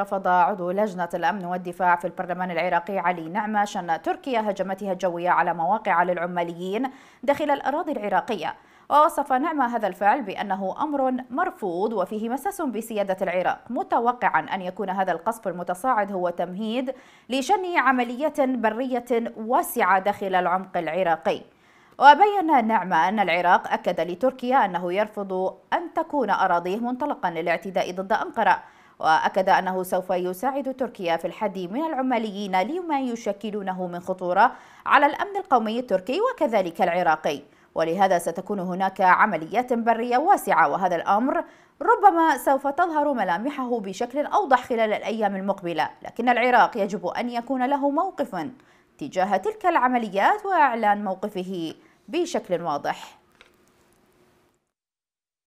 رفض عضو لجنة الأمن والدفاع في البرلمان العراقي علي نعمة شن تركيا هجمتها الجوية على مواقع للعماليين داخل الأراضي العراقية ووصف نعمة هذا الفعل بأنه أمر مرفوض وفيه مساس بسيادة العراق متوقعا أن يكون هذا القصف المتصاعد هو تمهيد لشن عملية برية واسعة داخل العمق العراقي وبين نعمة أن العراق أكد لتركيا أنه يرفض أن تكون أراضيه منطلقا للاعتداء ضد أنقرة وأكد أنه سوف يساعد تركيا في الحد من العماليين لما يشكلونه من خطورة على الأمن القومي التركي وكذلك العراقي ولهذا ستكون هناك عمليات برية واسعة وهذا الأمر ربما سوف تظهر ملامحه بشكل أوضح خلال الأيام المقبلة لكن العراق يجب أن يكون له موقف تجاه تلك العمليات وإعلان موقفه بشكل واضح